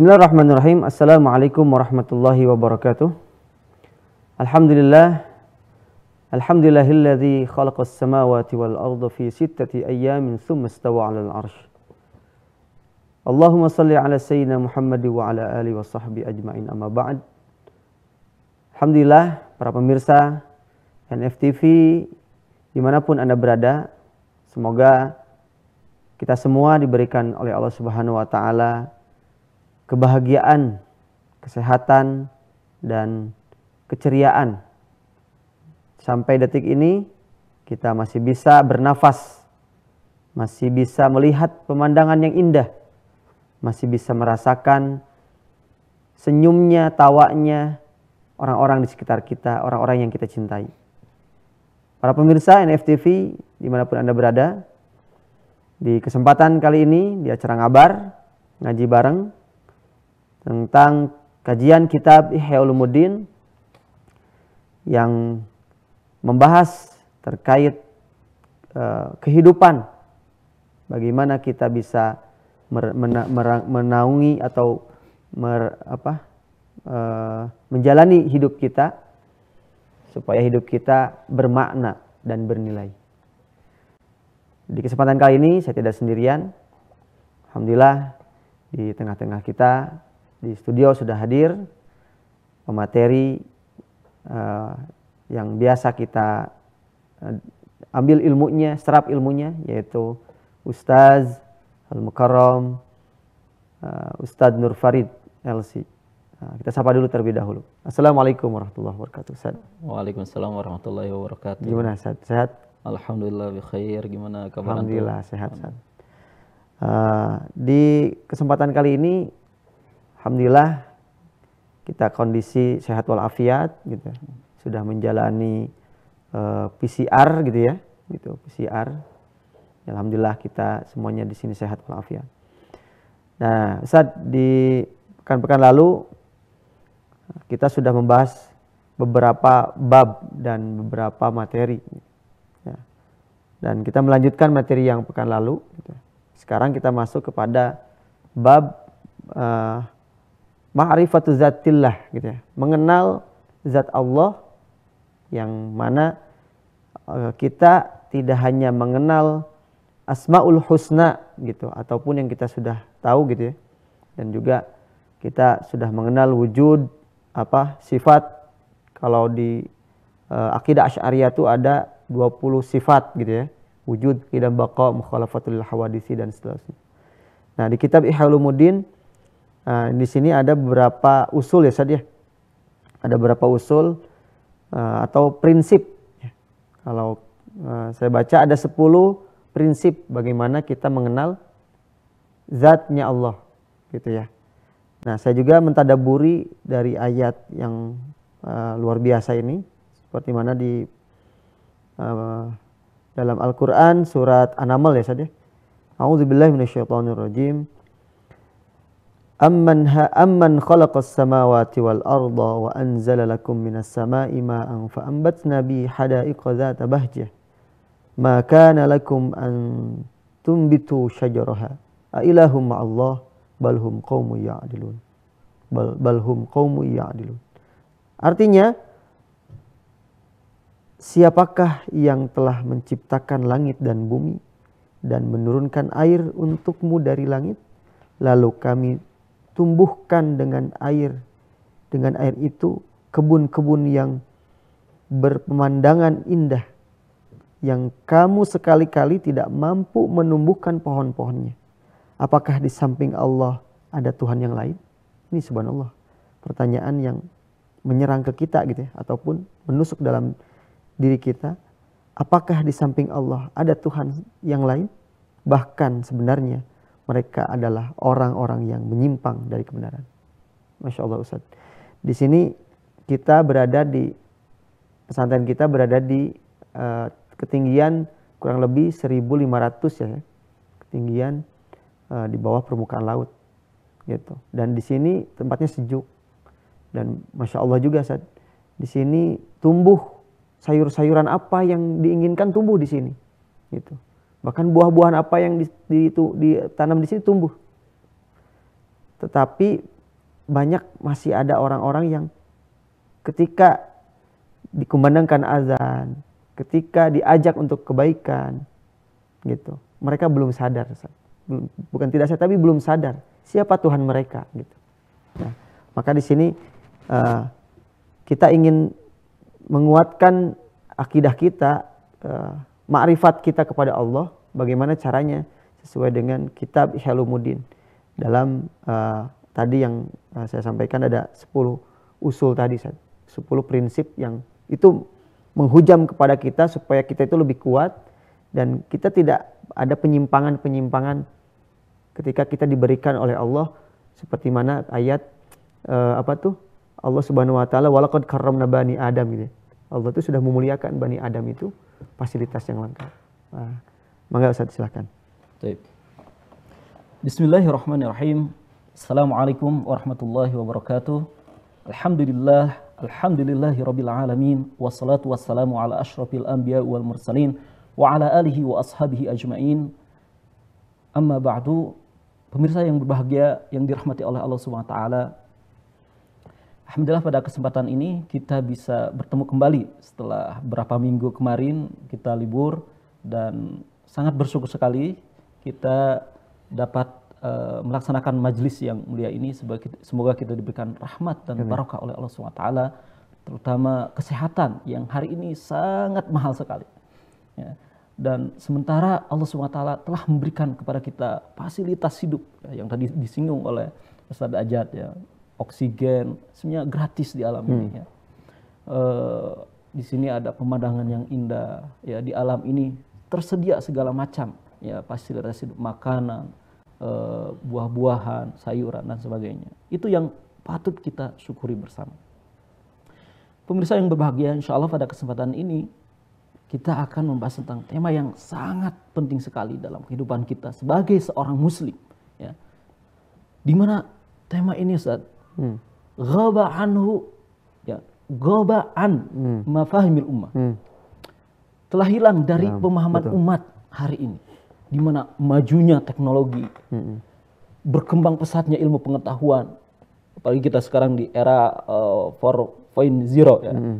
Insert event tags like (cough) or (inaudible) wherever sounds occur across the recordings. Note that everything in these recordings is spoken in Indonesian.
Bismillahirrahmanirrahim. Assalamualaikum warahmatullahi wabarakatuh. Alhamdulillah. Alhamdulillahilladzi khalaqas samawati wal arda fi sittati ayyamin thumma istawa 'alal 'arsy. Allahumma salli ala sayyidina Muhammad wa ala alihi wa sahbi ajmain amma ba'd. Alhamdulillah para pemirsa NFTV dimanapun Anda berada, semoga kita semua diberikan oleh Allah Subhanahu wa taala kebahagiaan, kesehatan, dan keceriaan. Sampai detik ini kita masih bisa bernafas, masih bisa melihat pemandangan yang indah, masih bisa merasakan senyumnya, tawanya orang-orang di sekitar kita, orang-orang yang kita cintai. Para pemirsa NFTV dimanapun Anda berada, di kesempatan kali ini di acara Ngabar, ngaji bareng, tentang kajian kitab Ihya yang membahas terkait uh, kehidupan bagaimana kita bisa menaungi atau mer, apa uh, menjalani hidup kita supaya hidup kita bermakna dan bernilai. Di kesempatan kali ini saya tidak sendirian. Alhamdulillah di tengah-tengah kita di studio sudah hadir pemateri uh, yang biasa kita uh, ambil ilmunya, serap ilmunya yaitu Ustaz Al-Mukarram uh, eh, Ustadz Nur Farid LC. Uh, kita sapa dulu terlebih dahulu. Assalamualaikum warahmatullahi wabarakatuh. Ustaz. Waalaikumsalam warahmatullahi wabarakatuh. Gimana Ustaz? Sehat? Alhamdulillah khair. Gimana kabar Alhamdulillah sehat Ustaz. Uh, di kesempatan kali ini alhamdulillah kita kondisi sehat walafiat gitu. Ya. Sudah menjalani uh, eh, PCR gitu ya, gitu PCR. Alhamdulillah kita semuanya di sini sehat walafiat. Nah, saat di pekan-pekan lalu kita sudah membahas beberapa bab dan beberapa materi. Ya. Dan kita melanjutkan materi yang pekan lalu. Gitu. Ya. Sekarang kita masuk kepada bab uh, ma'rifatu zatillah gitu ya. Mengenal zat Allah yang mana eh, kita tidak hanya mengenal asmaul husna gitu ataupun yang kita sudah tahu gitu ya. Dan juga kita sudah mengenal wujud apa sifat kalau di e, akidah asy'ariyah itu ada 20 sifat gitu ya. Wujud, qidam baqa, mukhalafatul hawadisi dan seterusnya. Nah, di kitab Ihya Ulumuddin Nah, di sini ada beberapa usul ya saja. Ya. Ada beberapa usul uh, atau prinsip. Kalau uh, saya baca ada 10 prinsip bagaimana kita mengenal zatnya Allah gitu ya. Nah, saya juga mentadaburi dari ayat yang uh, luar biasa ini seperti mana di uh, dalam Al-Qur'an surat An-Naml ya saja. ya. A'udzubillahi minasyaitonirrajim amman ha amman khalaqas samawati wal arda wa anzala lakum minas samai ma'an fa ambatna bi hadaiqa dzata bahjah ma kana lakum an tumbitu syajaraha a ilahum ma'allah bal hum qaumun ya'dilun bal, artinya siapakah yang telah menciptakan langit dan bumi dan menurunkan air untukmu dari langit lalu kami tumbuhkan dengan air dengan air itu kebun-kebun yang berpemandangan indah yang kamu sekali-kali tidak mampu menumbuhkan pohon-pohonnya. Apakah di samping Allah ada Tuhan yang lain? Ini subhanallah pertanyaan yang menyerang ke kita gitu ya ataupun menusuk dalam diri kita. Apakah di samping Allah ada Tuhan yang lain? Bahkan sebenarnya mereka adalah orang-orang yang menyimpang dari kebenaran. Masya Allah Ustaz. Di sini kita berada di, pesantren kita berada di uh, ketinggian kurang lebih 1.500 ya, ketinggian uh, di bawah permukaan laut gitu. Dan di sini tempatnya sejuk dan masya Allah juga saat di sini tumbuh sayur-sayuran apa yang diinginkan tumbuh di sini gitu. Bahkan buah-buahan apa yang ditanam di sini tumbuh. Tetapi banyak masih ada orang-orang yang ketika dikumandangkan azan, ketika diajak untuk kebaikan, gitu. Mereka belum sadar, bukan tidak sadar tapi belum sadar siapa Tuhan mereka, gitu. Nah, maka di sini uh, kita ingin menguatkan akidah kita uh, makrifat kita kepada Allah bagaimana caranya sesuai dengan kitab Ihyalumuddin dalam uh, tadi yang uh, saya sampaikan ada 10 usul tadi 10 prinsip yang itu menghujam kepada kita supaya kita itu lebih kuat dan kita tidak ada penyimpangan-penyimpangan ketika kita diberikan oleh Allah seperti mana ayat uh, apa tuh Allah Subhanahu wa taala walaqad karramna bani Adam gitu. Ya. Allah itu sudah memuliakan bani Adam itu fasilitas yang lengkap. Nah, mangga Ustaz silahkan. Baik. Bismillahirrahmanirrahim. Assalamualaikum warahmatullahi wabarakatuh. Alhamdulillah, alhamdulillahi rabbil alamin. Wassalatu wassalamu ala ashrafil anbiya wal mursalin. Wa ala alihi wa ashabihi ajma'in. Amma ba'du, pemirsa yang berbahagia, yang dirahmati oleh Allah Subhanahu wa taala, Alhamdulillah pada kesempatan ini kita bisa bertemu kembali setelah berapa minggu kemarin kita libur dan sangat bersyukur sekali kita dapat uh, melaksanakan majelis yang mulia ini semoga kita diberikan rahmat dan barokah oleh Allah SWT terutama kesehatan yang hari ini sangat mahal sekali ya. dan sementara Allah SWT telah memberikan kepada kita fasilitas hidup ya, yang tadi disinggung oleh Ustaz Ajat ya oksigen, semuanya gratis di alam hmm. ini. Ya. E, di sini ada pemandangan yang indah. Ya di alam ini tersedia segala macam ya fasilitas hidup, makanan, e, buah-buahan, sayuran dan sebagainya. Itu yang patut kita syukuri bersama. Pemirsa yang berbahagia, insya Allah pada kesempatan ini kita akan membahas tentang tema yang sangat penting sekali dalam kehidupan kita sebagai seorang Muslim. Ya. Dimana tema ini Ustaz hmm. ghaba anhu ya ghaba an hmm. mafahimil ummah hmm. telah hilang dari ya, pemahaman betul. umat hari ini di mana majunya teknologi hmm. hmm. berkembang pesatnya ilmu pengetahuan apalagi kita sekarang di era uh, eh, 4.0 ya hmm, hmm.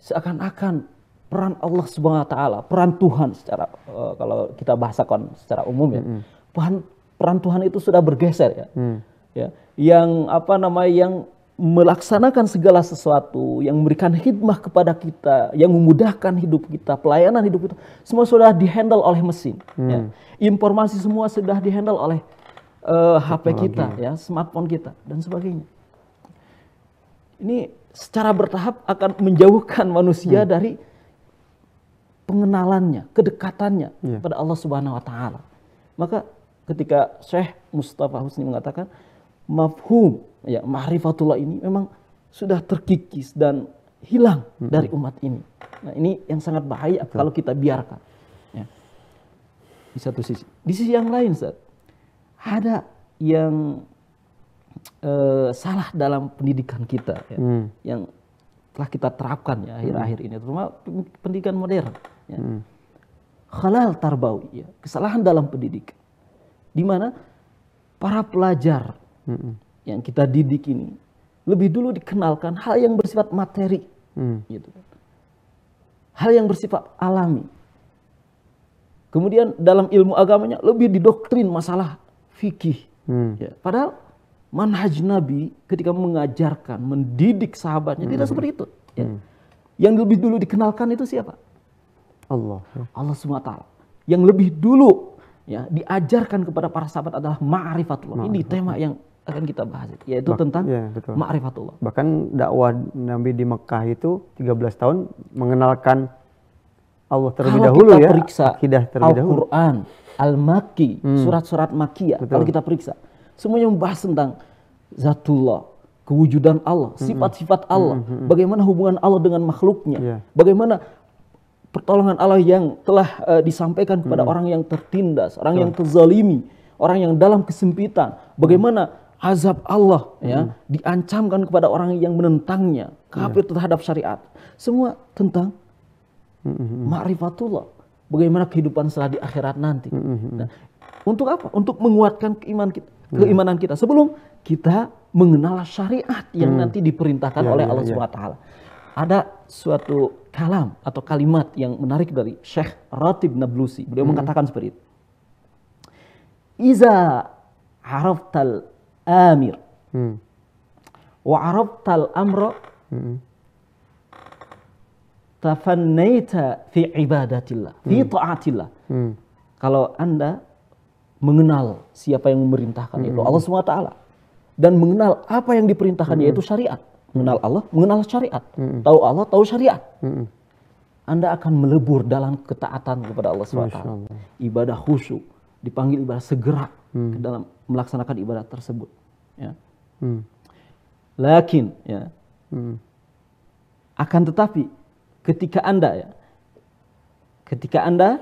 seakan-akan peran Allah swt peran Tuhan secara uh, kalau kita bahasakan secara umum ya hmm, hmm. peran peran Tuhan itu sudah bergeser ya hmm. ya yang apa namanya yang melaksanakan segala sesuatu, yang memberikan hikmah kepada kita, yang memudahkan hidup kita, pelayanan hidup kita, semua sudah dihandle oleh mesin. Hmm. Ya. Informasi semua sudah dihandle oleh uh, eh, HP kita, ya, smartphone kita, dan sebagainya. Ini secara bertahap akan menjauhkan manusia hmm. dari pengenalannya, kedekatannya yeah. Iya. pada Allah Subhanahu Wa Taala. Maka ketika Syekh Mustafa Husni mengatakan, mafhum ya ma'rifatullah ini memang sudah terkikis dan hilang hmm. dari umat ini. Nah, ini yang sangat bahaya Betul. kalau kita biarkan. Ya. Di satu sisi. Di sisi yang lain, Ustaz, ada yang eh, salah dalam pendidikan kita ya, hmm. yang telah kita terapkan ya akhir-akhir hmm. ini, terutama pendidikan modern. Ya. Hmm. Halal tarbawi, ya, kesalahan dalam pendidikan, di mana para pelajar hmm. yang kita didik ini lebih dulu dikenalkan hal yang bersifat materi, mm. gitu. hal yang bersifat alami. Kemudian dalam ilmu agamanya lebih didoktrin masalah fikih. mm. Ya, padahal manhaj Nabi ketika mengajarkan, mendidik sahabatnya hmm. tidak mm. seperti itu. Ya. mm. Yang lebih dulu dikenalkan itu siapa? Allah. Allah SWT. Yang lebih dulu ya diajarkan kepada para sahabat adalah ma'rifatullah. Ma Ini tema yang akan kita bahas yaitu bah, tentang ya, ma'rifatullah. Bahkan dakwah Nabi di Mekah itu 13 tahun mengenalkan Allah terlebih kalau dahulu ya. Periksa akidah terlebih Al dahulu. Al-Qur'an, al Maki hmm. surat-surat Betul. kalau kita periksa semuanya membahas tentang zatullah, kewujudan Allah, hmm. sifat-sifat hmm, Allah, hmm, hmm. bagaimana hubungan Allah dengan makhluknya, yeah. bagaimana pertolongan Allah yang telah uh, disampaikan kepada hmm. orang yang tertindas, orang Betul. yang terzalimi, orang yang dalam kesempitan. Bagaimana azab Allah ya hmm. diancamkan kepada orang yang menentangnya kafir yeah. terhadap syariat semua tentang hmm, hmm, hmm. ma'rifatullah bagaimana kehidupan setelah di akhirat nanti hmm. nah, untuk apa untuk menguatkan keiman kita hmm. keimanan kita sebelum kita mengenal syariat yang hmm. nanti diperintahkan yeah, oleh yeah, Allah yeah. Subhanahu ada suatu kalam atau kalimat yang menarik dari Syekh Ratib Nablusi beliau hmm. mengatakan seperti itu Iza haraftal amir. Hmm. wa Wa al amra hmm. tafannaita fi ibadatillah, fi hmm. taatillah. Kalau Anda mengenal siapa yang memerintahkan itu Allah SWT dan mengenal apa yang diperintahkan yaitu syariat. Mengenal Allah, mengenal syariat. Tahu Allah, tahu syariat. Anda akan melebur dalam ketaatan kepada Allah SWT. Ibadah khusyuk, dipanggil ibadah segera ke dalam melaksanakan ibadah tersebut. Ya. Hmm. Lakin, ya, hmm. akan tetapi ketika anda ya, ketika anda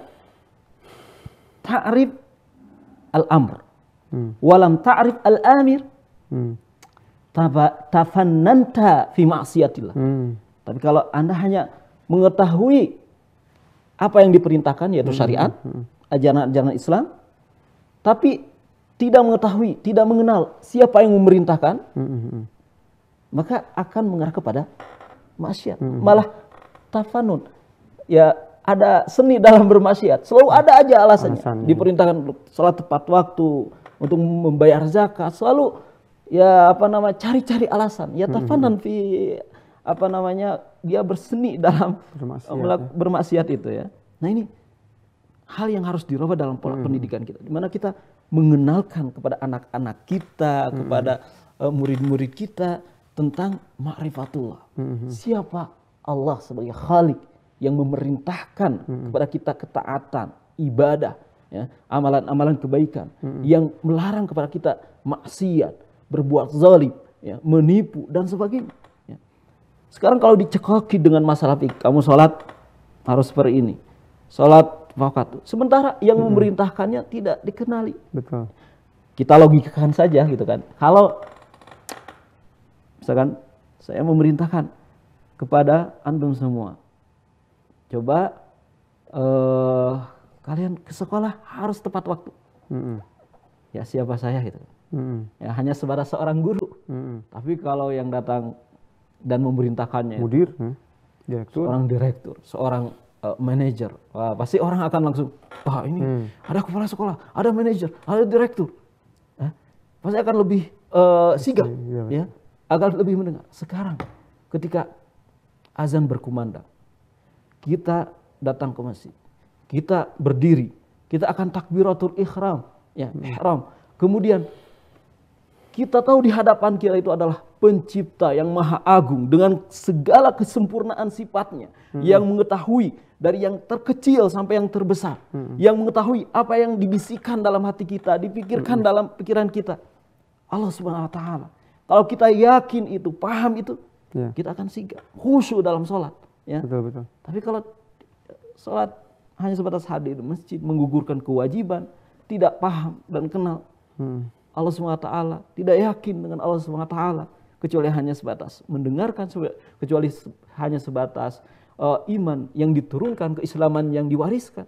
ta'rif al-amr, hmm. walam ta'rif al-amir, hmm. tafannanta fi Hmm. Tapi kalau anda hanya mengetahui apa yang diperintahkan yaitu hmm. syariat, hmm. ajaran-ajaran Islam, tapi tidak mengetahui, tidak mengenal siapa yang memerintahkan, hmm. maka akan mengarah kepada maksiat. Hmm. Malah tafanun. Ya, ada seni dalam bermaksiat. Selalu ada aja alasannya. alasannya. Diperintahkan salat tepat waktu, untuk membayar zakat, selalu ya apa nama cari-cari alasan. Ya mm-hmm. tafanun, fi apa namanya dia berseni dalam bermaksiat, ya. bermaksiat itu ya. Nah ini hal yang harus dirubah dalam pola hmm. pendidikan kita. Dimana kita mengenalkan kepada anak-anak kita, hmm. kepada eh, murid-murid uh, kita tentang ma'rifatullah. Hmm. Siapa Allah sebagai khalik yang memerintahkan hmm. kepada kita ketaatan, ibadah, amalan ya, amalan-amalan kebaikan, hmm. yang melarang kepada kita maksiat, berbuat zalim, ya, menipu dan sebagainya. Ya. Sekarang kalau dicekoki dengan masalah kamu sholat harus seperti ini, sholat Mufakat. Sementara yang hmm. memerintahkannya tidak dikenali. Betul. Kita logikakan saja gitu kan. Kalau misalkan saya memerintahkan kepada antum semua, coba uh, kalian ke sekolah harus tepat waktu. Hmm. Ya siapa saya gitu. Hmm. Ya hanya sebatas seorang guru. Hmm. Tapi kalau yang datang dan memerintahkannya, mudir, hmm. direktur, seorang direktur, seorang uh, eh, manajer. Wah, pasti orang akan langsung, wah ini hmm. ada kepala sekolah, ada manajer, ada direktur. Eh, pasti akan lebih uh, sigap, iya, ya, akan lebih mendengar. Sekarang, ketika azan berkumandang, kita datang ke masjid, kita berdiri, kita akan takbiratul ihram, ya, hmm. ihram. Kemudian kita tahu di hadapan kita itu adalah pencipta yang maha agung dengan segala kesempurnaan sifatnya hmm. yang mengetahui dari yang terkecil sampai yang terbesar, hmm. yang mengetahui apa yang dibisikkan dalam hati kita, dipikirkan hmm. dalam pikiran kita. Allah Subhanahu wa taala. Kalau kita yakin itu, paham itu, yeah. kita akan sigap, khusyuk dalam sholat. Ya. Betul, betul. Tapi kalau sholat hanya sebatas hadir di masjid, menggugurkan kewajiban, tidak paham dan kenal hmm. Allah SWT, tidak yakin dengan Allah SWT, kecuali hanya sebatas mendengarkan, kecuali hanya sebatas uh, iman yang diturunkan, keislaman yang diwariskan,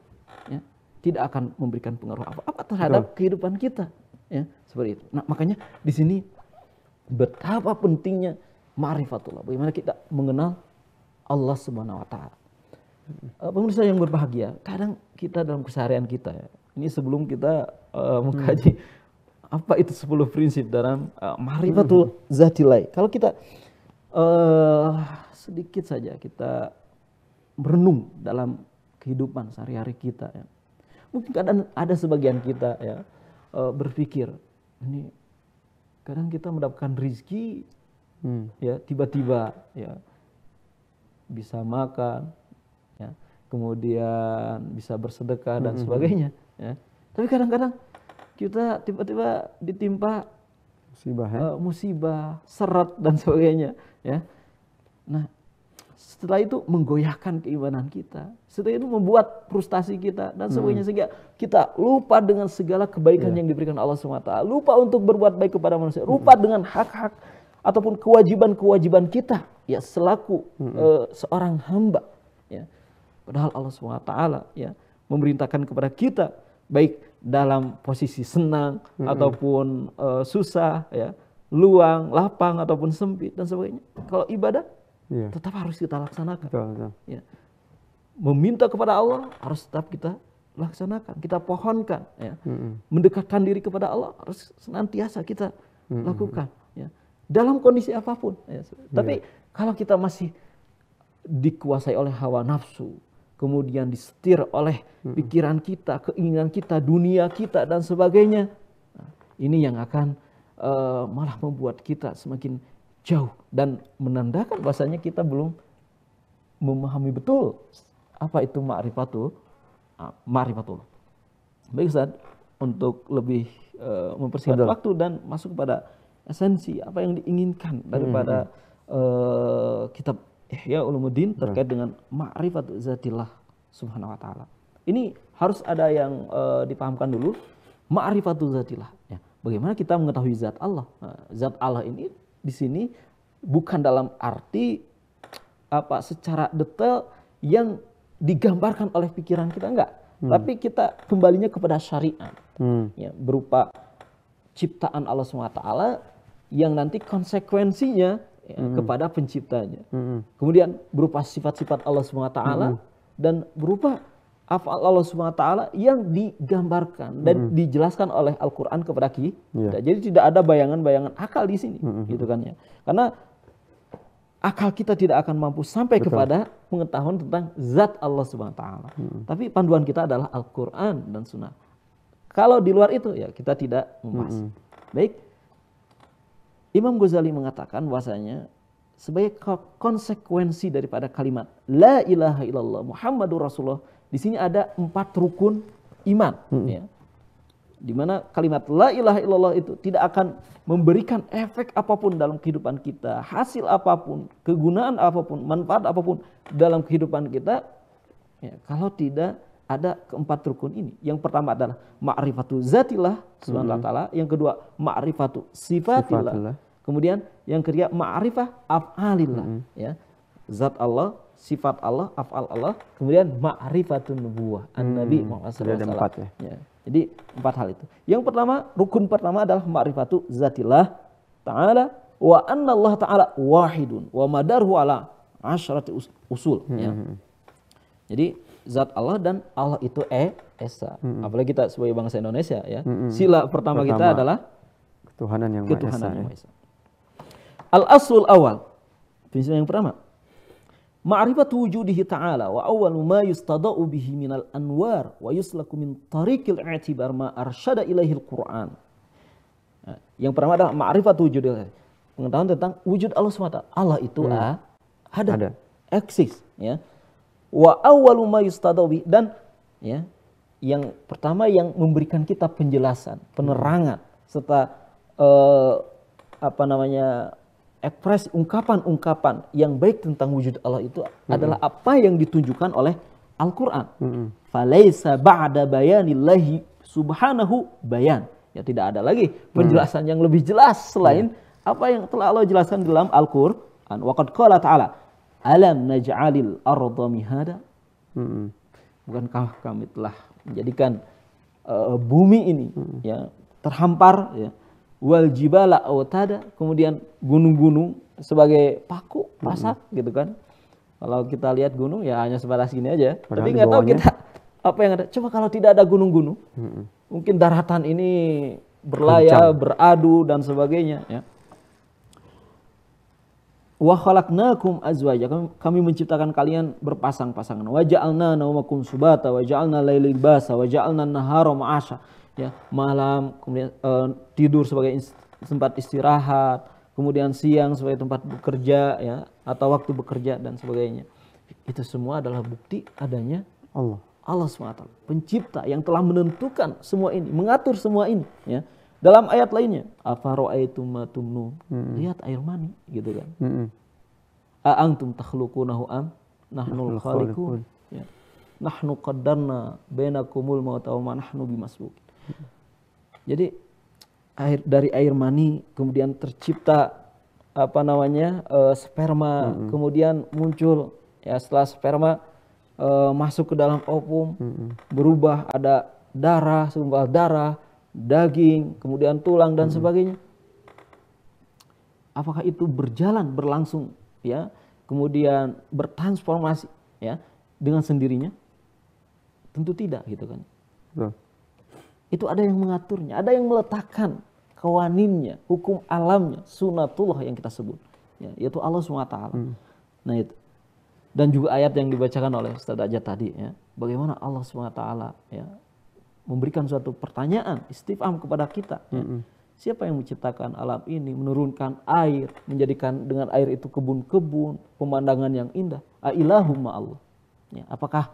ya, tidak akan memberikan pengaruh apa-apa terhadap Betul. kehidupan kita. Ya, seperti itu. Nah, makanya di sini betapa pentingnya ma'rifatullah. Bagaimana kita mengenal Allah Subhanahu wa taala. Uh, pemirsa yang berbahagia, kadang kita dalam keseharian kita ya. Ini sebelum kita uh, mengkaji hmm. apa itu 10 prinsip dalam uh, ma'rifatul hmm. zatilai. Kalau kita uh, sedikit saja kita merenung dalam kehidupan sehari-hari kita ya. Mungkin kadang ada sebagian kita ya eh, berpikir ini kadang kita mendapatkan rezeki hmm. ya tiba-tiba ya bisa makan ya kemudian bisa bersedekah dan hmm. hmm, hmm. sebagainya ya tapi kadang-kadang kita tiba-tiba ditimpa musibah ya? uh, musibah serat dan sebagainya ya nah setelah itu menggoyahkan keimanan kita. Setelah itu membuat frustasi kita dan hmm. sebagainya. Hmm. Sehingga kita lupa dengan segala kebaikan yeah. yang diberikan Allah SWT. Lupa untuk berbuat baik kepada manusia. Lupa hmm. dengan hak-hak ataupun kewajiban-kewajiban kita. Ya selaku hmm. uh, seorang hamba. Ya. Padahal Allah SWT ya, memerintahkan kepada kita. Baik dalam posisi senang hmm. ataupun uh, susah ya luang, lapang ataupun sempit dan sebagainya. Kalau ibadah yeah. tetap harus kita laksanakan. Betul, betul. Ya. Meminta kepada Allah harus tetap kita laksanakan, kita pohonkan. Ya. Mm-hmm. Mendekatkan diri kepada Allah harus senantiasa kita mm-hmm. lakukan. Ya. Dalam kondisi apapun. Ya. Tapi yeah. kalau kita masih dikuasai oleh hawa nafsu, kemudian disetir oleh mm-hmm. pikiran kita, keinginan kita, dunia kita dan sebagainya, nah, ini yang akan uh, malah membuat kita semakin jauh dan menandakan bahasanya kita belum memahami betul apa itu ma'rifatul ah, ma'rifatul. Baik Ustaz, untuk lebih uh, mempersingkat betul. waktu dan masuk pada esensi apa yang diinginkan hmm, daripada hmm. uh, kitab Ihya Ulumuddin terkait hmm. dengan ma'rifat zatillah subhanahu wa taala. Ini harus ada yang uh, dipahamkan dulu ma'rifatul zatillah ya. Bagaimana kita mengetahui zat Allah? Nah, zat Allah ini di sini bukan dalam arti apa secara detail yang digambarkan oleh pikiran kita enggak, hmm. tapi kita kembalinya kepada syariat hmm. ya, berupa ciptaan Allah SWT yang nanti konsekuensinya ya, hmm. kepada penciptanya. Hmm. Kemudian berupa sifat-sifat Allah SWT hmm. dan berupa afal Allah SWT yang digambarkan dan mm -hmm. dijelaskan oleh Al-Quran kepada iya. kita. Yeah. Jadi tidak ada bayangan-bayangan akal di sini, mm -hmm. gitu kan ya. Karena akal kita tidak akan mampu sampai Betul. kepada pengetahuan tentang zat Allah SWT. Mm -hmm. Tapi panduan kita adalah Al-Quran dan Sunnah. Kalau di luar itu ya kita tidak membahas. Mm -hmm. Baik, Imam Ghazali mengatakan bahasanya sebagai konsekuensi daripada kalimat La ilaha illallah Muhammadur Rasulullah di sini ada empat rukun iman. Hmm. Ya. Dimana kalimat la ilaha illallah itu tidak akan memberikan efek apapun dalam kehidupan kita. Hasil apapun, kegunaan apapun, manfaat apapun dalam kehidupan kita. Ya, kalau tidak ada keempat rukun ini. Yang pertama adalah ma'rifatu zatillah subhanahu wa hmm. yang kedua ma'rifatu sifatillah. sifatillah. Kemudian yang ketiga ma'rifah af'alillah hmm. ya. Zat Allah, sifat Allah, afal Allah, kemudian ma'rifatun nubuwah, an hmm, Nabi hmm, Muhammad SAW. Ada empat ya. ya. Jadi empat hal itu. Yang pertama, rukun pertama adalah ma'rifatu zatillah ta'ala wa anna Allah ta'ala wahidun wa madarhu ala us usul. Hmm. Ya. Hmm, hmm. Jadi zat Allah dan Allah itu e esa. Hmm. Apalagi kita sebagai bangsa Indonesia ya. Hmm. Sila pertama, pertama kita adalah ketuhanan yang ketuhanan ya. maha esa. Ya. Al aslul awal. Prinsip yang pertama Ma'rifat wujudihi ta'ala wa awwalu ma yustada'u bihi minal anwar wa yuslaku min tariqil i'tibar ma arsyada al Qur'an. Nah, yang pertama adalah ma'rifat wujud pengetahuan tentang wujud Allah SWT. Allah itu hmm. ada, ada, eksis. Ya. Wa awwalu ma yustadawi dan ya, yang pertama yang memberikan kita penjelasan, penerangan hmm. serta uh, apa namanya ekspresi ungkapan-ungkapan yang baik tentang wujud Allah itu hmm. adalah apa yang ditunjukkan oleh Al-Qur'an. Hmm. Falaisa ba'da bayanillahi subhanahu bayan. Ya tidak ada lagi mm. penjelasan hmm. yang lebih jelas selain hmm. apa yang telah Allah jelaskan dalam Al-Qur'an. Waqad qala ta'ala alam naj'alil arda mihada. Hmm. Bukankah kami telah menjadikan uh, bumi ini hmm. ya terhampar ya wal jibala autada kemudian gunung-gunung sebagai paku pasak hmm. gitu kan kalau kita lihat gunung ya hanya sebatas gini aja Padahal tapi nggak tahu kita (laughs) apa yang ada coba kalau tidak ada gunung-gunung hmm. mungkin daratan ini berlayar Kencang. beradu dan sebagainya ya wa khalaqnakum azwaja kami menciptakan kalian berpasang-pasangan wa ja'alna naumakum subata wa ja'alna lailil basa wa ja'alna nahara ma'asha ya malam kemudian uh, tidur sebagai ist tempat istirahat kemudian siang sebagai tempat bekerja ya atau waktu bekerja dan sebagainya itu semua adalah bukti adanya Allah Allah SWT pencipta yang telah menentukan semua ini mengatur semua ini ya dalam ayat lainnya afara'aitum ma tumnun hmm. lihat air mani gitu kan hmm. aantum takhluqunahu am nahnul khaliqun ya nahnu qaddarna bainakumul mauta wa ma nahnu bimasbuqin jadi air dari air mani kemudian tercipta apa namanya uh, sperma, mm-hmm. kemudian muncul ya setelah sperma uh, masuk ke dalam ovum mm-hmm. berubah ada darah, sumpah darah, daging, kemudian tulang dan mm-hmm. sebagainya. Apakah itu berjalan berlangsung ya, kemudian bertransformasi ya dengan sendirinya? Tentu tidak gitu kan. Betul itu ada yang mengaturnya, ada yang meletakkan kewaninnya, hukum alamnya, sunatullah yang kita sebut, ya, yaitu Allah swt. Hmm. Nah itu dan juga ayat yang dibacakan oleh Ustaz Aja tadi ya, bagaimana Allah swt ya memberikan suatu pertanyaan istifam kepada kita. Ya. Hmm. Siapa yang menciptakan alam ini, menurunkan air, menjadikan dengan air itu kebun-kebun, pemandangan yang indah. Ailahumma Allah. Ya, apakah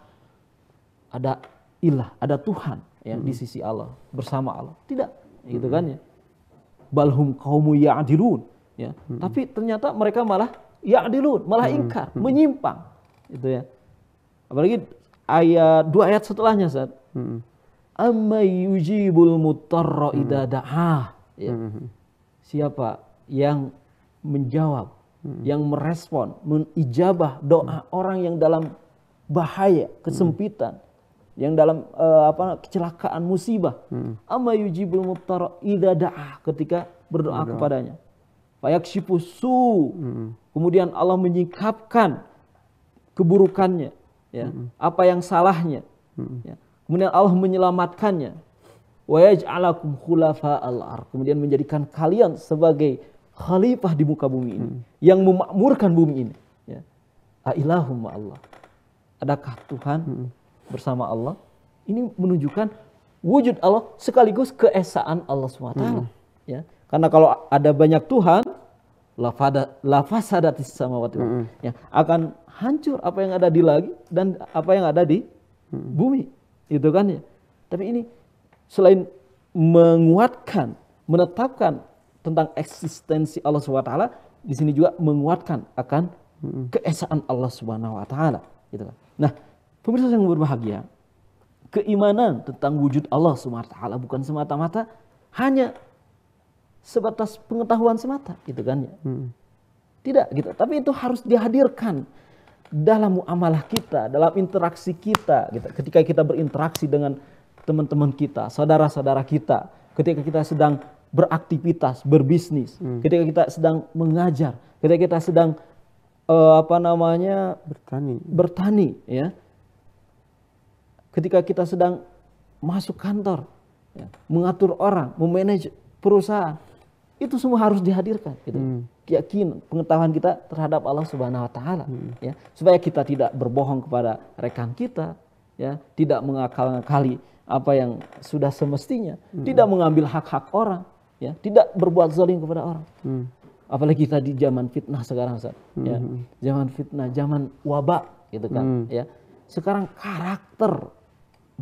ada ilah, ada Tuhan ya hmm. di sisi Allah bersama Allah tidak hmm. gitu kan ya balhum kaumu adilun ya hmm. tapi ternyata mereka malah ya adilun malah hmm. ingkar hmm. menyimpang itu ya apalagi ayat dua ayat setelahnya saat hmm. amma yujibul mutarra hmm. ida da'ah ya. siapa yang menjawab hmm. yang merespon menijabah doa hmm. orang yang dalam bahaya kesempitan hmm yang dalam uh, apa kecelakaan musibah. Hmm. Amma yujibul mubtara idza daa ketika berdoa kepadanya. Fayakshifu su. Hmm. Kemudian Allah menyingkapkan keburukannya, ya. Hmm. Apa yang salahnya. Ya. Kemudian Allah menyelamatkannya. Wa yaj'alakum khulafa'al ar. Kemudian menjadikan kalian sebagai khalifah di muka bumi ini yang memakmurkan bumi ini, ya. Ailahumma Allah. Adakah Tuhan bersama Allah, ini menunjukkan wujud Allah sekaligus keesaan Allah SWT. Hmm. Ya. Karena kalau ada banyak Tuhan, lafasadatis waktu hmm. ya, akan hancur apa yang ada di lagi dan apa yang ada di hmm. bumi. Itu kan ya. Tapi ini selain menguatkan, menetapkan tentang eksistensi Allah SWT, di sini juga menguatkan akan hmm. keesaan Allah Subhanahu wa taala gitu kan. Nah, Pemirsa yang berbahagia, keimanan tentang wujud Allah SWT bukan semata-mata hanya sebatas pengetahuan semata gitu kan ya. Hmm. Tidak gitu, tapi itu harus dihadirkan dalam muamalah kita, dalam interaksi kita gitu. Ketika kita berinteraksi dengan teman-teman kita, saudara-saudara kita, ketika kita sedang beraktivitas, berbisnis, hmm. ketika kita sedang mengajar, ketika kita sedang uh, apa namanya bertani, bertani ya ketika kita sedang masuk kantor, ya, mengatur orang, memanage perusahaan, itu semua harus dihadirkan. Gitu. Hmm. Keyakinan, pengetahuan kita terhadap Allah Subhanahu Wa Taala, hmm. ya, supaya kita tidak berbohong kepada rekan kita, ya, tidak mengakal ngakali apa yang sudah semestinya, hmm. tidak mengambil hak-hak orang, ya, tidak berbuat zalim kepada orang. Hmm. Apalagi kita di zaman fitnah sekarang, Ustaz. Hmm. Ya, hmm, hmm. zaman fitnah, zaman wabak, gitu kan. Hmm. Ya, sekarang karakter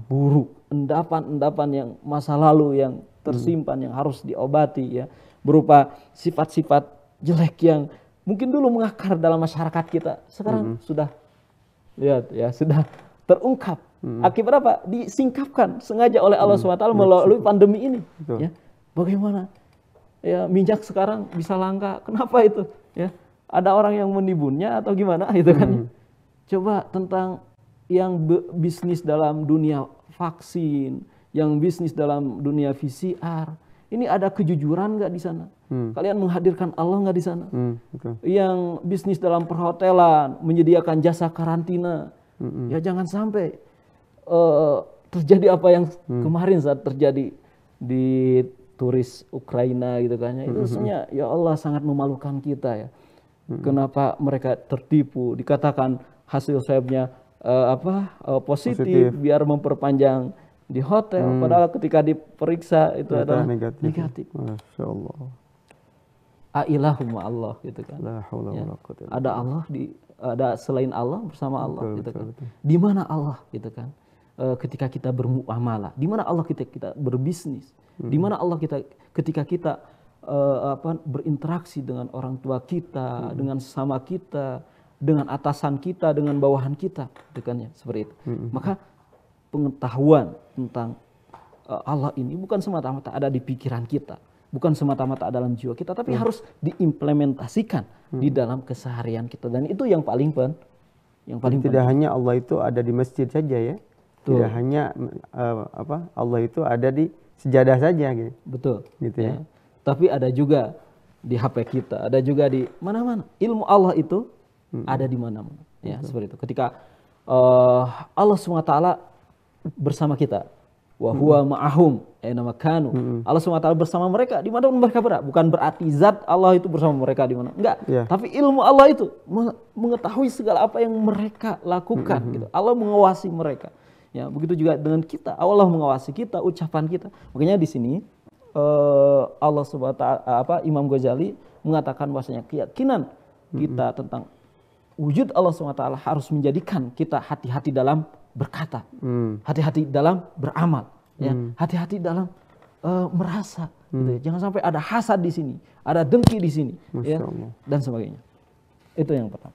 buruk, endapan-endapan yang masa lalu yang tersimpan hmm. yang harus diobati ya, berupa sifat-sifat jelek yang mungkin dulu mengakar dalam masyarakat kita, sekarang hmm. sudah lihat ya, sudah terungkap. Hmm. Akibat apa? Disingkapkan sengaja oleh Allah hmm. SWT iya, melalui pandemi ini. Ya. Bagaimana? Ya, minyak sekarang bisa langka. Kenapa itu? Ya. Ada orang yang menibunnya atau gimana gitu (laughs) kan. Hmm. Coba tentang yang bisnis dalam dunia vaksin, yang bisnis dalam dunia VCR. Ini ada kejujuran nggak di sana? Hmm. Kalian menghadirkan Allah nggak di sana? Hmm, okay. Yang bisnis dalam perhotelan, menyediakan jasa karantina, hmm, hmm. ya jangan sampai uh, terjadi apa yang hmm. kemarin saat terjadi di turis Ukraina gitu kan ya. Itu sebenarnya ya Allah sangat memalukan kita ya. Hmm. Kenapa mereka tertipu? Dikatakan hasil swabnya uh, apa uh, positif, positif biar memperpanjang di hotel hmm. padahal ketika diperiksa itu Ternyata adalah negatif. negatif. Masya Allah. Ailahumma Allah gitu kan. La haula ya. Ada Allah di ada selain Allah bersama Allah betul, gitu betul, kan. Di mana Allah gitu kan? E, ketika kita bermuamalah, di mana Allah kita kita berbisnis, hmm. di mana Allah kita ketika kita e, apa berinteraksi dengan orang tua kita, hmm. dengan sesama kita, dengan atasan kita, dengan bawahan kita, dekatnya seperti itu. Hmm. Maka pengetahuan tentang uh, Allah ini bukan semata-mata ada di pikiran kita, bukan semata-mata ada dalam jiwa kita, tapi hmm. harus diimplementasikan hmm. di mm. dalam keseharian kita. Dan itu yang paling pen, yang paling tidak penting. hanya Allah itu ada di masjid saja ya, Betul. tidak hanya uh, apa Allah itu ada di sejadah saja gitu. Betul. Gitu ya. ya. Tapi ada juga di HP kita, ada juga di mana-mana. Ilmu Allah itu hmm. ada di mana-mana. Ya, Betul. seperti itu. Ketika uh, Allah SWT bersama kita, wahwa ma'hum hmm. ma'ahum eh, nama kanu. Hmm. Allah SWT bersama mereka di mana mereka berada. Bukan berarti zat Allah itu bersama mereka di mana. Enggak. Yeah. Tapi ilmu Allah itu mengetahui segala apa yang mereka lakukan hmm. gitu. Allah mengawasi mereka. Ya, begitu juga dengan kita. Allah mengawasi kita, ucapan kita. Makanya di sini eh, Allah subhanahu apa Imam Ghazali mengatakan bahwasanya keyakinan kita hmm. tentang wujud Allah SWT harus menjadikan kita hati-hati dalam berkata, hati hmm. hati-hati dalam beramal, ya. hmm. hati-hati dalam uh, merasa. Gitu hmm. Gitu ya. Jangan sampai ada hasad di sini, ada dengki di sini, ya, dan sebagainya. Itu yang pertama.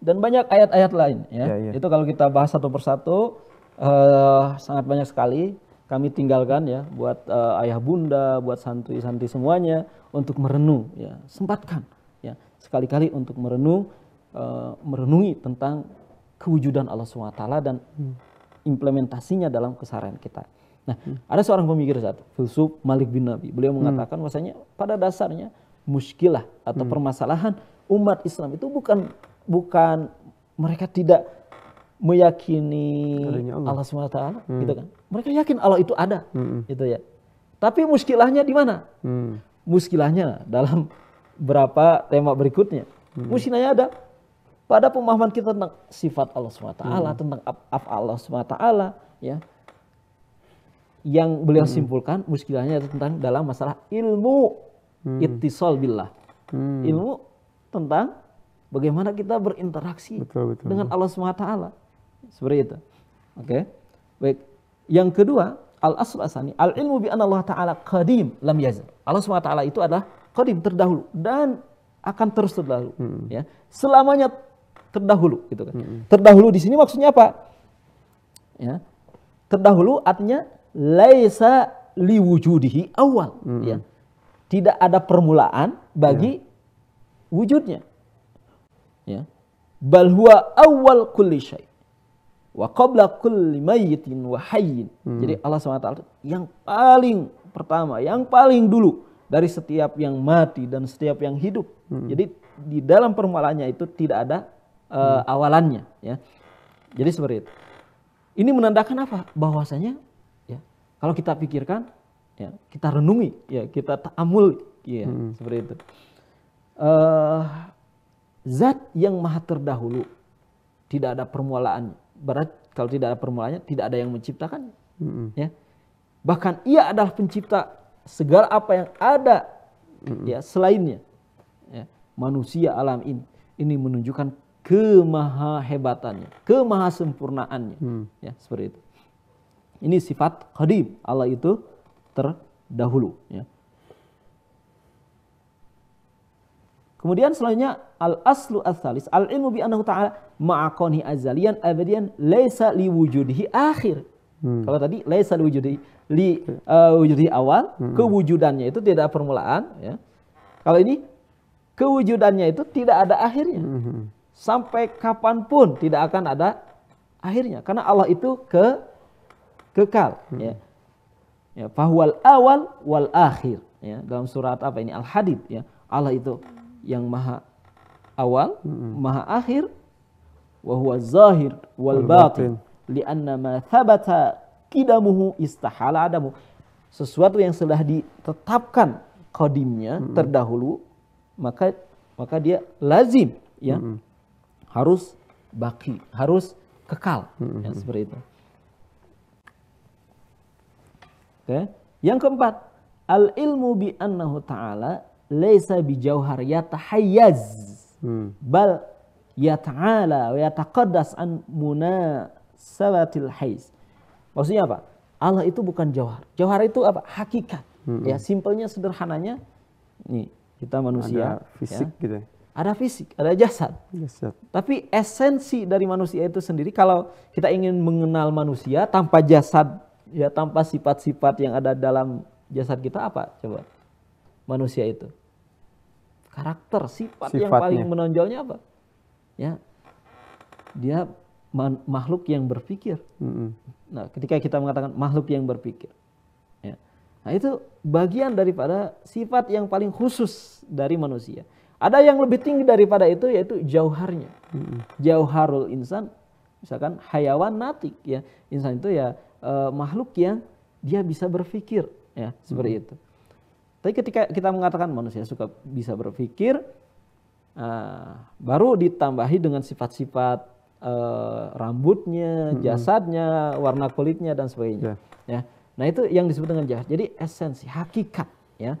Dan banyak ayat-ayat lain, ya. Ya, ya. Itu kalau kita bahas satu persatu uh, sangat banyak sekali kami tinggalkan ya buat uh, ayah bunda, buat santri-santri semuanya untuk merenung, ya. Sempatkan, ya. Sekali-kali untuk merenung Eh, merenungi tentang kewujudan Allah SWT dan hmm. implementasinya dalam keseharian kita. Nah, hmm. ada seorang pemikir satu filsuf Malik bin Nabi. Beliau hmm. mengatakan hmm. bahwasanya pada dasarnya muskilah atau hmm. permasalahan umat Islam itu bukan bukan mereka tidak meyakini Allah, Allah SWT, hmm. gitu kan. Mereka yakin Allah itu ada, hmm. gitu ya. Tapi muskilahnya di mana? Hmm. Muskilahnya dalam berapa tema berikutnya. Hmm. Muskilahnya ada pada pemahaman kita tentang sifat Allah SWT, hmm. tentang af Allah SWT, ya, yang beliau hmm. simpulkan muskilahnya tentang dalam masalah ilmu hmm. ittisal billah. Hmm. Ilmu tentang bagaimana kita berinteraksi betul, betul. dengan Allah SWT. Seperti itu. Oke. Okay. Baik. Yang kedua, al asr asani, al-ilmu bi anna Allah Ta'ala qadim lam yazal. Allah SWT itu adalah qadim terdahulu dan akan terus terdahulu. Hmm. Ya. Selamanya terdahulu gitu kan. hmm Terdahulu di sini maksudnya apa? Ya. Terdahulu artinya laisa liwujudihi awal hmm ya. Tidak ada permulaan bagi ya. wujudnya. Ya. Bal huwa awal kulli syai. Wa qabla kulli mayyitin wa hayyin. hmm Jadi Allah SWT yang paling pertama, yang paling dulu dari setiap yang mati dan setiap yang hidup. hmm Jadi di dalam permulaannya itu tidak ada uh, awalannya ya. Jadi seperti itu. Ini menandakan apa? Bahwasanya ya kalau kita pikirkan ya kita renungi ya kita ta'amul ya hmm. seperti itu. Uh, zat yang maha terdahulu tidak ada permulaan. Berat kalau tidak ada permulaannya tidak ada yang menciptakan hmm. ya. Bahkan ia adalah pencipta segala apa yang ada hmm. ya selainnya. Ya, manusia alam ini ini menunjukkan kemahahebatannya, kemahasempurnaannya. Hmm. Ya, seperti itu. Ini sifat qadim, Allah itu terdahulu, ya. Kemudian selanjutnya al aslu asalis al ilmu bi annahu ta'ala ma'akoni azalian abadian leisa li wujudihi akhir. Hmm. Kalau tadi leisa li wujudihi li uh, wujudihi awal, hmm. kewujudannya itu tidak permulaan ya. Kalau ini kewujudannya itu tidak ada akhirnya. Hmm sampai kapanpun tidak akan ada akhirnya karena Allah itu ke kekal hmm. ya. ya fahwal awal wal akhir ya dalam surat apa ini al-hadid ya Allah itu yang maha awal hmm. maha akhir wa huwa zahir wal batin anna ma thabata kidamuhu istahala adamu sesuatu yang sudah ditetapkan kodimnya hmm. terdahulu maka maka dia lazim ya hmm harus baki, harus kekal. Hmm. Ya, seperti itu. Oke. Okay. Yang keempat, al ilmu bi annahu ta'ala laisa bi jauhar yatahayyaz hmm. bal yata'ala wa yataqaddas an munasabatil hayz Maksudnya apa? Allah itu bukan jauhar. Jauhar itu apa? Hakikat. Hmm. Ya, simpelnya sederhananya nih, kita manusia Ada fisik ya, gitu ya ada fisik, ada jasad. jasad. Tapi esensi dari manusia itu sendiri kalau kita ingin mengenal manusia tanpa jasad ya tanpa sifat-sifat yang ada dalam jasad kita apa coba? Manusia itu. Karakter, sifat Sifatnya. yang paling menonjolnya apa? Ya. Dia makhluk yang berpikir. Mm -hmm. Nah, ketika kita mengatakan makhluk yang berpikir. Ya. Nah, itu bagian daripada sifat yang paling khusus dari manusia. Ada yang lebih tinggi daripada itu yaitu jauharnya. Jauharul insan misalkan hayawan natik ya. Insan itu ya e, makhluk yang dia bisa berpikir ya seperti itu. Tapi ketika kita mengatakan manusia suka bisa berpikir e, baru ditambahi dengan sifat-sifat e, rambutnya, jasadnya, warna kulitnya dan sebagainya. Yeah. Ya. Nah, itu yang disebut dengan jahat. Jadi esensi, hakikat ya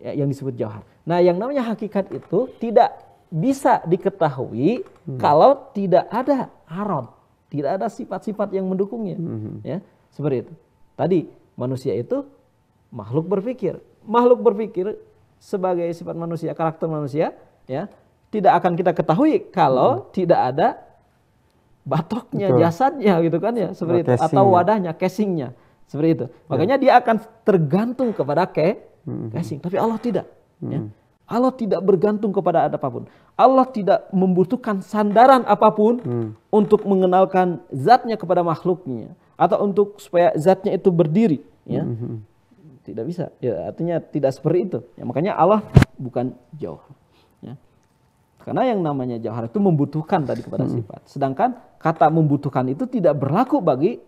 ya, yang disebut jauhar. Nah, yang namanya hakikat itu tidak bisa diketahui hmm. kalau tidak ada haram, tidak ada sifat-sifat yang mendukungnya, hmm. ya seperti itu. Tadi manusia itu makhluk berpikir, makhluk berpikir sebagai sifat manusia, karakter manusia, ya tidak akan kita ketahui kalau hmm. tidak ada batoknya, Betul. jasadnya gitu kan ya, seperti Atau itu, atau wadahnya, casingnya, seperti itu. Ya. Makanya ya. dia akan tergantung kepada ke Blessing. Mm-hmm. Tapi Allah tidak. Ya. Mm-hmm. Allah tidak bergantung kepada apapun. Allah tidak membutuhkan sandaran apapun hmm. untuk mengenalkan zatnya kepada makhluknya atau untuk supaya zatnya itu berdiri. Ya. Hmm. Tidak bisa. Ya, artinya tidak seperti itu. Ya, makanya Allah bukan jauh. Ya. Karena yang namanya jauhar itu membutuhkan tadi kepada hmm. sifat. Sedangkan kata membutuhkan itu tidak berlaku bagi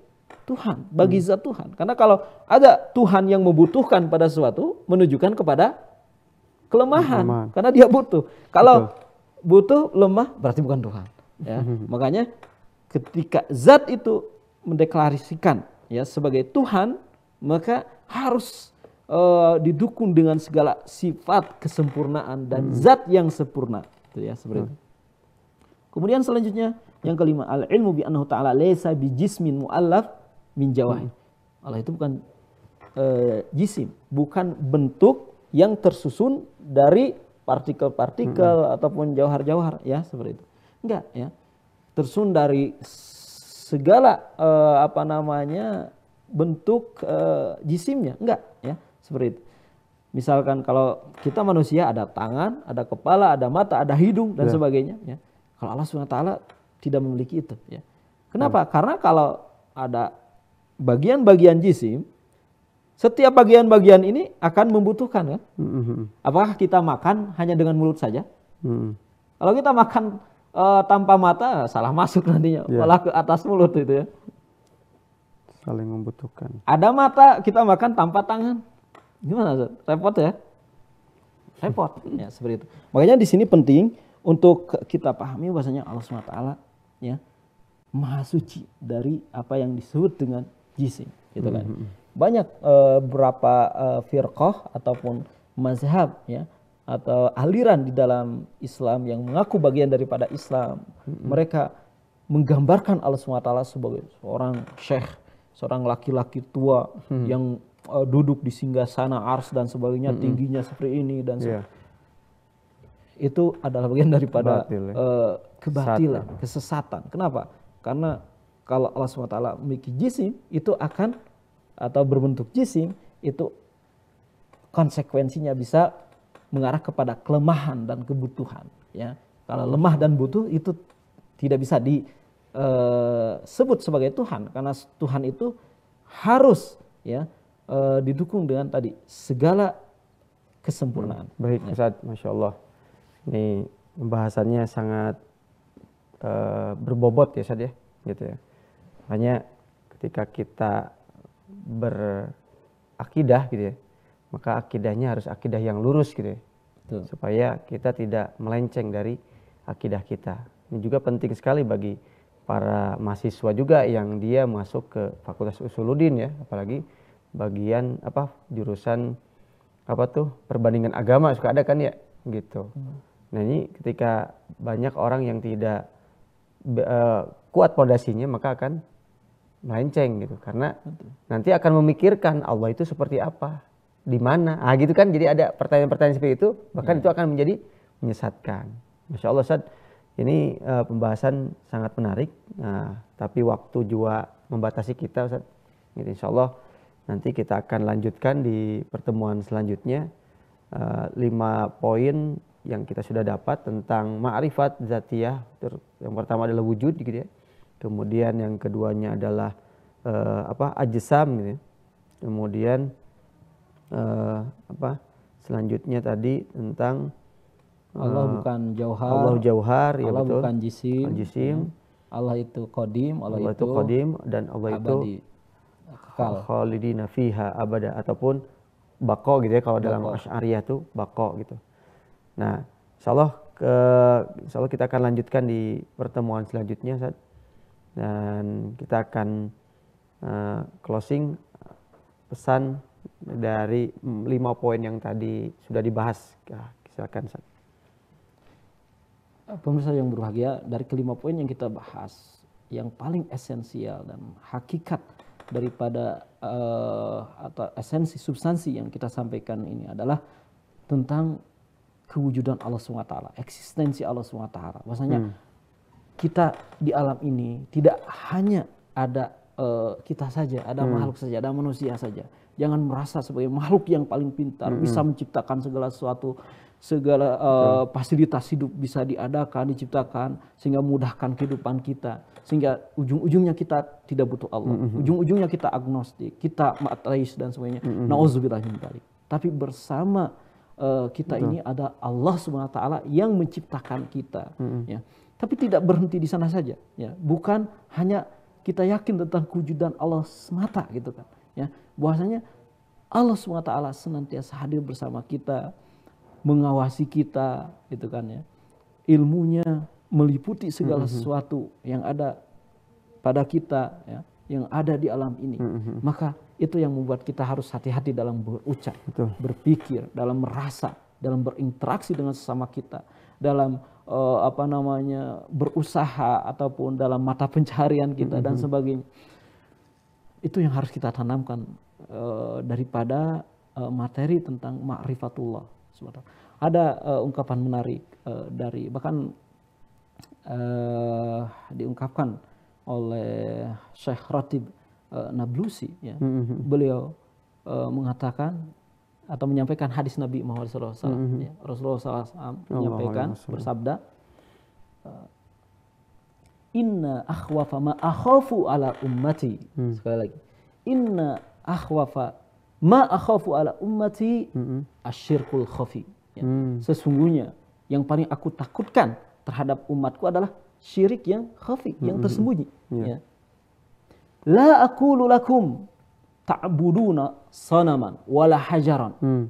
Tuhan, bagi hmm. zat Tuhan. Karena kalau ada Tuhan yang membutuhkan pada sesuatu, menunjukkan kepada kelemahan. kelemahan. Karena dia butuh. Kalau Betul. butuh lemah berarti bukan Tuhan. Ya. (laughs) Makanya ketika zat itu mendeklarasikan ya sebagai Tuhan, maka harus uh, didukung dengan segala sifat kesempurnaan dan hmm. zat yang sempurna. Itu ya seperti hmm. itu. Kemudian selanjutnya yang kelima al ilmu bi ta'ala bi jismin muallaf min Hmm. Allah itu bukan e, jisim, bukan bentuk yang tersusun dari partikel-partikel hmm. ataupun jauhar-jauhar ya seperti itu. Enggak ya. Tersusun dari segala e, apa namanya bentuk e, jisimnya. Enggak ya, seperti itu. Misalkan kalau kita manusia ada tangan, ada kepala, ada mata, ada hidung dan ya. sebagainya ya. Kalau Allah Subhanahu wa taala tidak memiliki itu ya. Kenapa? Ya. Karena kalau ada bagian-bagian jisim, setiap bagian-bagian ini akan membutuhkan kan? Mm-hmm. Apakah kita makan hanya dengan mulut saja? mm Kalau kita makan uh, tanpa mata salah masuk nantinya, yeah. malah ke atas mulut itu ya. Saling membutuhkan. Ada mata kita makan tanpa tangan, gimana? Sir? Repot ya? Repot (laughs) ya seperti itu. Makanya di sini penting untuk kita pahami bahasanya Allah SWT ya maha suci dari apa yang disebut dengan jisim gitu kan. Mm -hmm. Banyak uh, berapa uh, eh, firqah ataupun mazhab ya atau aliran di dalam Islam yang mengaku bagian daripada Islam. Mm-hmm. Mereka menggambarkan Allah SWT sebagai seorang syekh, seorang laki-laki tua mm-hmm. yang uh, duduk di singgah sana ars dan sebagainya, mm-hmm. tingginya seperti ini dan Yeah. Itu adalah bagian daripada Batil, ya. uh, kebatilan, kesesatan. Kenapa? Karena kalau Allah SWT memiliki jisim itu akan atau berbentuk jisim itu konsekuensinya bisa mengarah kepada kelemahan dan kebutuhan ya kalau lemah dan butuh itu tidak bisa disebut eh, sebagai Tuhan karena Tuhan itu harus ya eh, didukung dengan tadi segala kesempurnaan hmm, baik ya. Ustaz Masya Allah ini pembahasannya sangat e, berbobot ya Ustaz ya gitu ya hanya ketika kita berakidah gitu ya, maka akidahnya harus akidah yang lurus gitu ya. Betul. Supaya kita tidak melenceng dari akidah kita. Ini juga penting sekali bagi para mahasiswa juga yang dia masuk ke Fakultas Usuludin ya, apalagi bagian apa jurusan apa tuh perbandingan agama suka ada kan ya gitu. Hmm. Nah ini ketika banyak orang yang tidak uh, kuat pondasinya maka akan melenceng gitu karena nanti akan memikirkan Allah itu seperti apa di mana ah gitu kan jadi ada pertanyaan-pertanyaan seperti itu bahkan ya. itu akan menjadi menyesatkan Masya Allah saat ini uh, pembahasan sangat menarik nah, tapi waktu juga membatasi kita Ustaz gitu, Insya Allah nanti kita akan lanjutkan di pertemuan selanjutnya uh, lima poin yang kita sudah dapat tentang ma'rifat zatiyah yang pertama adalah wujud gitu ya kemudian yang keduanya adalah uh, apa ajisam gitu ya. kemudian uh, apa selanjutnya tadi tentang eh, Allah uh, bukan jauhar Allah jauhar ya Allah betul bukan jisim, jisim. Ya. Allah itu kodim Allah, Allah itu, itu kodim dan Allah abadi. itu kekal khalidina fiha abada ataupun bako gitu ya kalau bako. dalam asyariah tuh bako gitu nah insyaallah ke insyaallah kita akan lanjutkan di pertemuan selanjutnya saat dan kita akan uh, closing pesan dari lima poin yang tadi sudah dibahas. Nah, silakan. Eh, pemirsa yang berbahagia, dari kelima poin yang kita bahas, yang paling esensial dan hakikat daripada uh, atau esensi substansi yang kita sampaikan ini adalah tentang kewujudan Allah SWT, eksistensi Allah SWT. Bahasanya hmm kita di alam ini tidak hanya ada uh, kita saja, ada hmm. makhluk saja, ada manusia saja. Jangan merasa sebagai makhluk yang paling pintar hmm. bisa menciptakan segala sesuatu, segala uh, fasilitas hidup bisa diadakan, diciptakan sehingga mudahkan kehidupan kita. Sehingga ujung-ujungnya kita tidak butuh Allah. Hmm. Ujung-ujungnya kita agnostik, kita ateis dan sebagainya. Hmm. balik. Tapi bersama uh, kita hmm. ini ada Allah SWT yang menciptakan kita. Hmm. Ya tapi tidak berhenti di sana saja. Ya. Bukan hanya kita yakin tentang kewujudan Allah semata gitu kan. Ya. Bahwasanya Allah SWT senantiasa hadir bersama kita, mengawasi kita gitu kan ya. Ilmunya meliputi segala mm-hmm. sesuatu yang ada pada kita ya, yang ada di alam ini. Mm-hmm. Maka itu yang membuat kita harus hati-hati dalam berucap, berpikir, dalam merasa, dalam berinteraksi dengan sesama kita, dalam uh, apa namanya berusaha ataupun dalam mata pencarian kita mm -hmm. dan mhm. sebagainya itu yang harus kita tanamkan uh, daripada uh, materi tentang makrifatullah ada uh, ungkapan menarik uh, dari bahkan uh, diungkapkan oleh Syekh Ratib uh, Nablusi ya mm -hmm. beliau uh, mengatakan atau menyampaikan hadis Nabi Muhammad SAW. Mm-hmm. Ya, Rasulullah SAW menyampaikan Allah bersabda, eh, Inna akhwafa ma akhafu ala ummati. Hmm. Sekali lagi. Inna akhwafa ma akhafu ala ummati hmm. asyirkul khafi. Ya. Hmm. Sesungguhnya yang paling aku takutkan terhadap umatku adalah syirik yang khafi, hmm. yang mm-hmm. tersembunyi. Yeah. Ya. La aku lulakum ta'buduna sanaman wala hajaran. Hmm.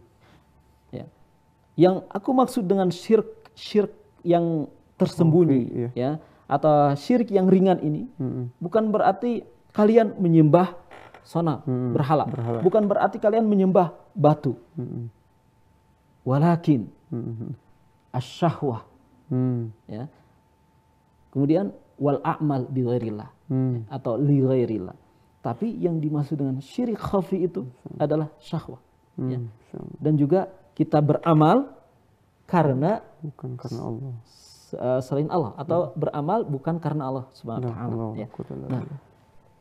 Ya. Yang aku maksud dengan syirk syirk yang tersembunyi iya. ya atau syirik yang ringan ini hmm. bukan berarti kalian menyembah sona hmm. berhala. berhala. Bukan berarti kalian menyembah batu. Hmm. Walakin hmm. asyahwah. Hmm. Ya. Kemudian wal a'mal bi ghairillah hmm. atau li ghairillah. Tapi yang dimaksud dengan syirik khafi itu adalah syahwat. Hmm, ya. Dan juga kita beramal karena bukan karena Allah. Eh, selain Allah atau ya. beramal bukan karena Allah ya, Subhanahu wa Ya. Nah,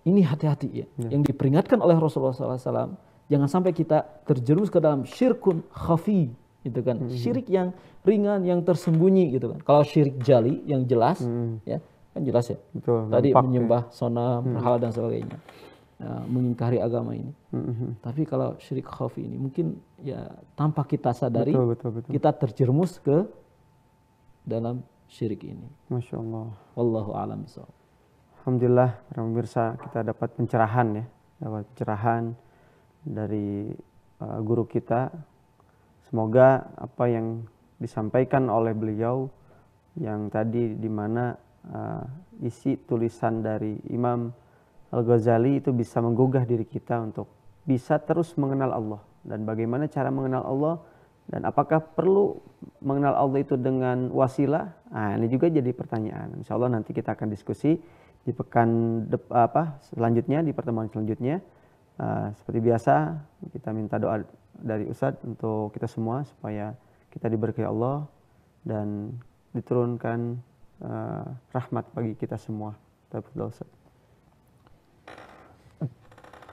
ini hati-hati ya. ya. Yang diperingatkan oleh Rasulullah SAW jangan sampai kita terjerus ke dalam syirkun khafi gitu kan. Hmm. Syirik yang ringan yang tersembunyi gitu kan. Kalau syirik jali yang jelas hmm. ya kan jelas ya. Betul, Tadi ya. menyembah ya. sonam, hmm. dan sebagainya uh, mengingkari agama ini. Mm-hmm. Tapi kalau syirik khafi ini mungkin ya tanpa kita sadari betul, betul, betul. kita terjerumus ke dalam syirik ini. Masya Allah. Wallahu a'lam Alhamdulillah, para pemirsa kita dapat pencerahan ya, dapat pencerahan dari uh, guru kita. Semoga apa yang disampaikan oleh beliau yang tadi di mana uh, isi tulisan dari Imam Al-Ghazali itu bisa menggugah diri kita untuk bisa terus mengenal Allah dan bagaimana cara mengenal Allah dan apakah perlu mengenal Allah itu dengan wasilah? Nah, ini juga jadi pertanyaan. Insya Allah nanti kita akan diskusi di pekan de, apa selanjutnya di pertemuan selanjutnya. Uh, seperti biasa kita minta doa dari Ustadz untuk kita semua supaya kita diberkahi Allah dan diturunkan uh, rahmat bagi kita semua. Terima kasih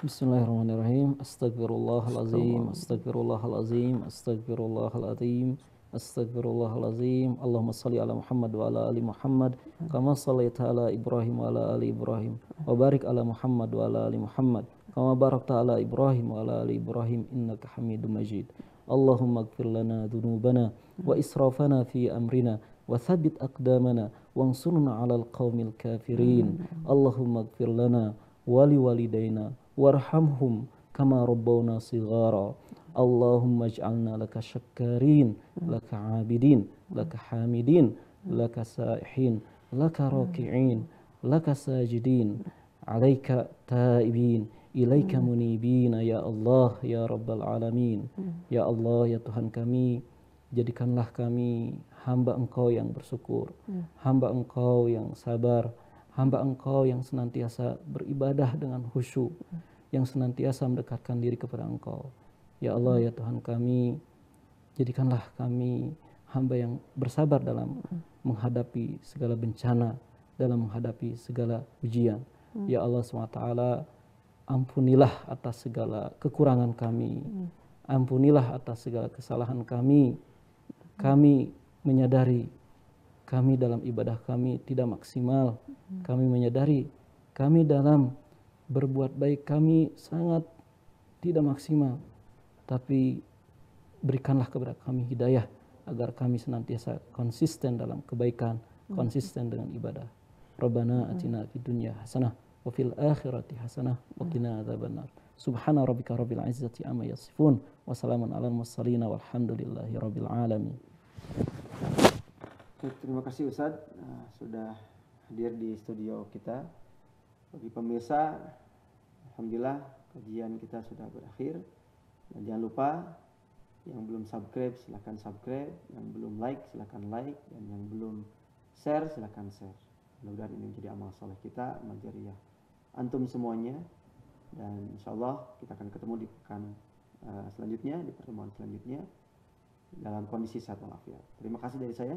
بسم الله الرحمن الرحيم استغفر الله العظيم استغفر الله العظيم استغفر الله العظيم استغفر الله العظيم اللهم صل على محمد وعلى ال محمد كما صليت على ابراهيم وعلى ال ابراهيم وبارك على محمد وعلى ال محمد كما باركت على ابراهيم وعلى ال ابراهيم انك حميد مجيد اللهم اغفر لنا ذنوبنا واسرافنا في امرنا وثبت اقدامنا وانصرنا على القوم الكافرين اللهم اغفر لنا ولوالدينا warhamhum kama rabbawna sigara Allahumma ij'alna laka syakkarin laka abidin laka hamidin laka saihin laka raki'in laka sajidin alaika taibin ilaika munibin ya Allah ya rabbal alamin ya Allah ya Tuhan kami jadikanlah kami hamba engkau yang bersyukur hamba engkau yang sabar hamba engkau yang senantiasa beribadah dengan khusyuk, yang senantiasa mendekatkan diri kepada engkau. Ya Allah, ya Tuhan kami, jadikanlah kami hamba yang bersabar dalam menghadapi segala bencana, dalam menghadapi segala ujian. Ya Allah SWT, ampunilah atas segala kekurangan kami. Ampunilah atas segala kesalahan kami. Kami menyadari kami dalam ibadah kami tidak maksimal Hmm. Kami menyadari kami dalam berbuat baik kami sangat tidak maksimal. Tapi berikanlah kepada kami hidayah agar kami senantiasa konsisten dalam kebaikan, hmm. konsisten dengan ibadah. Rabbana hmm. atina fid dunya hasanah wa fil akhirati hasanah wa qina adzabannar. Subhana rabbika rabbil izzati amma yasifun wa salamun alal mursalin walhamdulillahi rabbil alamin. Terima kasih Ustaz ah, sudah hadir di studio kita. Bagi pemirsa, alhamdulillah kajian kita sudah berakhir. Dan jangan lupa yang belum subscribe silahkan subscribe, yang belum like silahkan like, dan yang belum share silahkan share. Mudah-mudahan ini menjadi amal soleh kita, amal jariah antum semuanya. Dan insya Allah kita akan ketemu di pekan uh, selanjutnya, di pertemuan selanjutnya dalam kondisi sehat walafiat. Terima kasih dari saya.